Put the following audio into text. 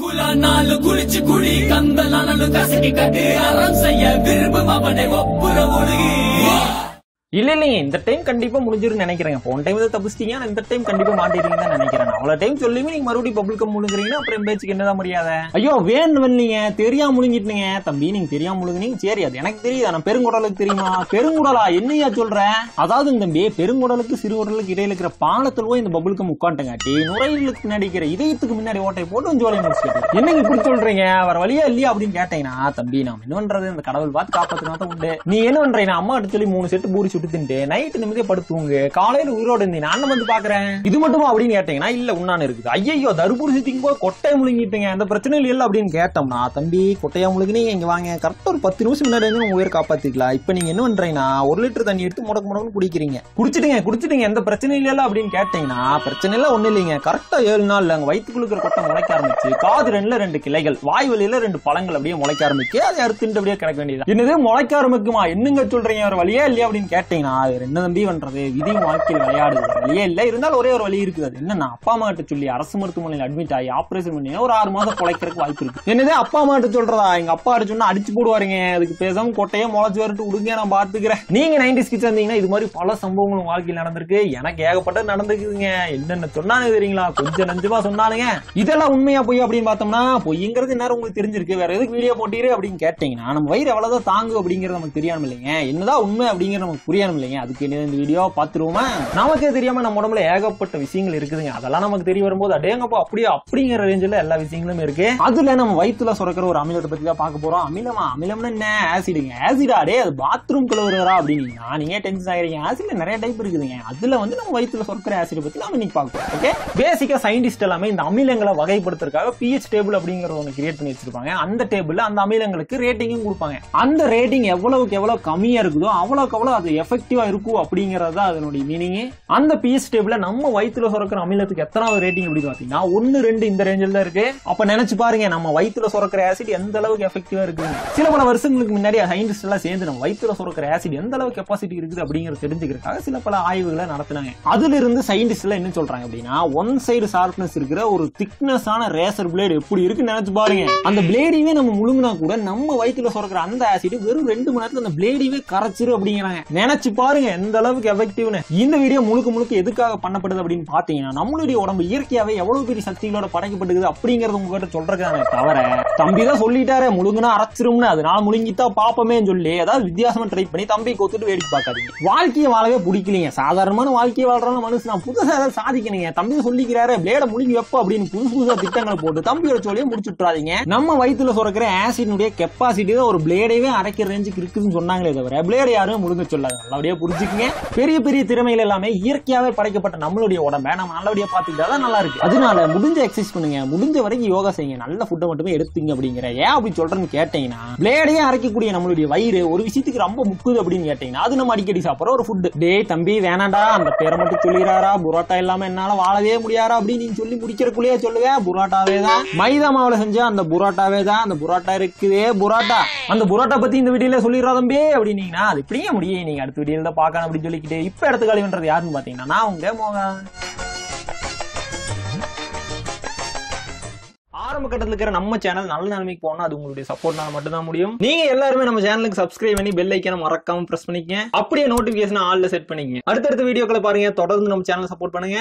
குலநாள் குளிச்சு குழி கந்தலானு கசக்கி கட்டி அறம் செய்ய விரும்பும் அவனை ஒப்புற ஒழுகி இல்ல இல்லைங்க இந்த டைம் கண்டிப்பா முடிஞ்சிரும் நினைக்கிறேன் போன டைம் ஏதாவது தப்பிச்சிட்டீங்க இந்த டைம் கண்டிப்பா மாட்டிருக்கீங்க தான் நினைக்கிறேன் அவ்வளவு டைம் சொல்லியுமே நீங்க மறுபடியும் பப்ளிக்க முழுங்குறீங்க அப்புறம் பேச்சுக்கு என்னதான் முடியாத ஐயோ வேணும் இல்லைங்க தெரியாம முழுங்கிட்டுங்க தம்பி நீங்க தெரியாம முழுங்குனீங்க சரி அது எனக்கு தெரியுது ஆனா பெருங்குடலுக்கு தெரியுமா பெருங்குடலா என்னையா சொல்ற அதாவது தம்பி பெருங்குடலுக்கு உடலுக்கு இடையில இருக்கிற பாலத்துல போய் இந்த பபுளுக்கு உட்காந்துங்காட்டி நுரையீரலுக்கு பின்னாடி இருக்கிற இதயத்துக்கு முன்னாடி ஓட்டை போட்டு ஜோலி முடிச்சுட்டு என்னங்க இப்படி சொல்றீங்க வர வழியா இல்லையா அப்படின்னு கேட்டீங்கன்னா தம்பி நான் என்ன பண்றது இந்த கடவுள் பார்த்து காப்பாத்தினா தான் உண்டு நீ என்ன பண்றீங்க அம்மா எடுத்து சொல்லி மூணு செட்டு பூரிச்சு சுட்டு தின்ட்டு நைட்டு நிம்மதியா படுத்துவோங்க காலையில உயிரோட இருந்தீங்க நான் வந்து பாக்குறேன் இது மட்டுமா அப்படின்னு கேட்டீங்கன்னா இல்ல உன்னான்னு இருக்குது ஐயையோ தருபுரிசி திங்கோ கொட்டையை முழுங்கிட்டீங்க எந்த பிரச்சனையும் இல்லை அப்படின்னு கேட்டோம்னா தம்பி கொட்டையா முழுங்கினீங்க இங்க வாங்க கரெக்டா ஒரு பத்து நிமிஷம் முன்னாடி வந்து உங்க உயிர் காப்பாத்திக்கலாம் இப்ப நீங்க என்ன பண்றீங்கன்னா ஒரு லிட்டர் தண்ணி எடுத்து முடக்க முடக்கு குடிக்கிறீங்க குடிச்சிட்டீங்க குடிச்சிட்டீங்க எந்த பிரச்சனையும் இல்லையா அப்படின்னு கேட்டீங்கன்னா பிரச்சனை எல்லாம் ஒண்ணு இல்லைங்க கரெக்டா ஏழு நாள் அங்க வயிற்றுக்குள்ள இருக்கிற கொட்டை முளைக்க ஆரம்பிச்சு காது ரெண்டுல ரெண்டு கிளைகள் வாய் வழியில ரெண்டு பழங்கள் அப்படியே முளைக்க ஆரம்பிச்சு அதை அறுத்துட்டு அப்படியே கிடக்க வேண்டியது என்னது முளைக்க ஆரம்பிக்குமா என்னங்க சொல்றீங்க ஒரு வழியே இல்லையா அப்படின்னு கேட்டீங்க மாட்டேனா என்ன தம்பி பண்றது விதி வாழ்க்கையில் விளையாடுது வழியே இல்லை இருந்தாலும் ஒரே ஒரு வழி இருக்குது அது என்ன நான் அப்பா அம்மா கிட்ட சொல்லி அரசு மருத்துவமனையில் அட்மிட் ஆகி ஆபரேஷன் பண்ணி ஒரு ஆறு மாதம் பொழைக்கிறதுக்கு வாய்ப்பு இருக்கு என்னதே அப்பா அம்மா கிட்ட சொல்றதா எங்க அப்பா அடிச்சு சொன்னா அடிச்சு போடுவாருங்க அதுக்கு பேசாம கொட்டையே முளைச்சு வரட்டு விடுங்க நான் பாத்துக்கிறேன் நீங்க நைன்டி ஸ்கிச் வந்தீங்கன்னா இது மாதிரி பல சம்பவங்களும் வாழ்க்கையில் நடந்திருக்கு எனக்கு ஏகப்பட்ட நடந்துக்குதுங்க என்னென்ன சொன்னாலும் தெரியுங்களா கொஞ்சம் நஞ்சமா சொன்னாலுங்க இதெல்லாம் உண்மையா போய் அப்படின்னு பார்த்தோம்னா பொய்ங்கிறது நேரம் உங்களுக்கு தெரிஞ்சிருக்கு வேற எதுக்கு வீடியோ போட்டீரு அப்படின்னு கேட்டீங்கன்னா நம்ம வயிறு எவ்வளவுதான் தாங்கு அப்படிங்கிறது நமக்கு தெரியாம இல்லைங்க என்னதான் உண்மை அப்படிங்கிறது நமக்கு புரிய தெரியணும் இல்லைங்க அதுக்கு இந்த வீடியோ பாத்துருவோமா நமக்கே தெரியாம நம்ம உடம்புல ஏகப்பட்ட விஷயங்கள் இருக்குதுங்க அதெல்லாம் நமக்கு தெரிய வரும்போது அடேங்கப்போ அப்படியே அப்படிங்கிற ரேஞ்சில் எல்லா விஷயங்களும் இருக்கு அதுல நம்ம வயிற்றுல சுரக்கிற ஒரு அமிலத்தை பத்தி தான் பார்க்க போறோம் அமிலமா அமிலம்னு என்ன ஆசிடுங்க ஆசிடா அடே அது பாத்ரூம் அப்படின்னு நான் நீங்க டென்ஷன் ஆகிறீங்க ஆசிட்ல நிறைய டைப் இருக்குதுங்க அதுல வந்து நம்ம வயிற்றுல சுரக்கிற ஆசிட் பத்தி நம்ம இன்னைக்கு பார்க்க ஓகே பேசிக்கா சயின்டிஸ்ட் எல்லாமே இந்த அமிலங்களை வகைப்படுத்துறதுக்காக பிஹெச் டேபிள் அப்படிங்கிற ஒன்று கிரியேட் பண்ணி வச்சிருப்பாங்க அந்த டேபிள்ல அந்த அமிலங்களுக்கு ரேட்டிங்கும் கொடுப்பாங்க அந்த ரேட்டிங் எவ்வளவுக்கு எவ்வளவு கம்மியா இருக்குதோ அவ்வளவுக்கு அவ்வளவு அது எஃபெக்டிவா இருக்கும் அப்படிங்கிறது அதனுடைய மீனிங்கே அந்த பிஎஸ் டேபிள்ல நம்ம வயிற்றுல சுரக்கிற அமிலத்துக்கு எத்தனாவது ரேட்டிங் எப்படி பாத்தீங்கன்னா ஒன்னு ரெண்டு இந்த ரேஞ்சில் தான் இருக்கு அப்ப நினைச்சு பாருங்க நம்ம வயிற்றுல சுரக்கிற ஆசிட் எந்த அளவுக்கு எஃபெக்டிவா இருக்கு சில பல வருஷங்களுக்கு முன்னாடி சயின்டிஸ்ட் எல்லாம் சேர்ந்து நம்ம வயிற்றுல சுரக்கிற ஆசிட் எந்த அளவுக்கு கெப்பாசிட்டி இருக்குது அப்படிங்கறத தெரிஞ்சுக்கிறதுக்காக சில பல ஆய்வுகளை நடத்தினாங்க அதுல இருந்து சயின்டிஸ்ட் என்ன சொல்றாங்க அப்படின்னா ஒன் சைடு ஷார்ப்னஸ் இருக்கிற ஒரு திக்னஸ் ஆன ரேசர் பிளேடு எப்படி இருக்கு நினைச்சு பாருங்க அந்த பிளேடிவே நம்ம முழுங்கினா கூட நம்ம வயிற்றுல சுரக்கிற அந்த ஆசிட் வெறும் ரெண்டு மணி நேரத்துல அந்த பிளேடிவே கரைச்சிரு அப்படிங்கிறாங்க நினைச்சு பாருங்க எந்த அளவுக்கு எஃபெக்டிவ்னு இந்த வீடியோ முழுக்க முழுக்க எதுக்காக பண்ணப்படுது அப்படின்னு பாத்தீங்கன்னா நம்மளுடைய உடம்பு இயற்கையாவே எவ்வளவு பெரிய சக்திகளோட படைக்கப்பட்டுக்குது அப்படிங்கறது உங்ககிட்ட சொல்றாங்க தவிர தம்பி தான் சொல்லிட்டாரு முழுங்கனா அரைச்சிரும்னு அது நான் முழுங்கித்தான் பாப்பமே சொல்லி ஏதாவது வித்தியாசமா ட்ரை பண்ணி தம்பி கொத்துட்டு வேடிக்கை பாக்காது வாழ்க்கையை வாழவே பிடிக்கலீங்க சாதாரணமான வாழ்க்கையை வாழ்றாங்க மனுஷன் நான் புதுசா ஏதாவது சாதிக்கணுங்க தம்பி சொல்லிக்கிறாரு பிளேட முழுங்கி வைப்ப அப்படின்னு புதுசு புதுசா திட்டங்களை போட்டு தம்பியோட சொல்லியும் முடிச்சுட்டுறாதீங்க நம்ம வயிற்றுல சுரக்கிற ஆசிட்னுடைய கெப்பாசிட்டி தான் ஒரு பிளேடையே அரைக்கிற ரேஞ்சுக்கு இருக்குதுன்னு சொன்னாங்களே தவிர பிளேட யாரும் முழுங்க சொல்லாங்க நல்லபடியா புரிஞ்சுக்கங்க பெரிய பெரிய திறமைகள் எல்லாமே இயற்கையாவே படைக்கப்பட்ட நம்மளுடைய உடம்பை நம்ம நல்லபடியா பாத்துக்கிட்டா நல்லா இருக்கு அதனால முடிஞ்ச எக்ஸசைஸ் பண்ணுங்க முடிஞ்ச வரைக்கும் யோகா செய்யுங்க நல்ல ஃபுட்டை மட்டுமே எடுத்துங்க அப்படிங்கிற ஏன் அப்படி சொல்றேன்னு கேட்டீங்கன்னா பிளேடையே அரைக்கக்கூடிய நம்மளுடைய வயிறு ஒரு விஷயத்துக்கு ரொம்ப முக்குது அப்படின்னு கேட்டீங்கன்னா அது நம்ம அடிக்கடி சாப்பிட்ற ஒரு ஃபுட்டு டே தம்பி வேணாண்டா அந்த பேரை மட்டும் சொல்லிடுறாரா புரோட்டா இல்லாம என்னால வாழவே முடியாரா அப்படின்னு நீ சொல்லி முடிக்கிறக்குள்ளேயே சொல்லுவேன் புரோட்டாவே தான் மைதா மாவுல செஞ்ச அந்த புரோட்டாவே தான் அந்த புரோட்டா இருக்குதே புரோட்டா அந்த புரோட்டா பத்தி இந்த வீடியோல சொல்லிடுறா தம்பி அப்படின்னீங்கன்னா அது இப்படியே முடியும் நீங்க அடுத்த வீடியோல தான் பார்க்கணும் அப்படின்னு சொல்லிக்கிட்டு இப்போ எடுத்து கழிவுன்றது யாருன்னு பார்த்தீங்கன்னா நான் உங்க ஆரம்ப கட்டத்துல இருக்கிற நம்ம சேனல் நல்ல நிலைமைக்கு போனா அது உங்களுடைய சப்போர்ட்னால மட்டும்தான் முடியும் நீங்க எல்லாருமே நம்ம சேனலுக்கு சப்ஸ்கிரைப் பண்ணி பெல் ஐக்கனை மறக்காம பிரஸ் பண்ணிக்கங்க அப்படியே நோட்டிபிகேஷன் ஆல்ல செட் பண்ணிக்கங்க அடுத்தடுத்த வீடியோக்களை பாருங்க தொடர்ந்து நம்ம சேனல் சப்போர்ட் பண்ணுங்க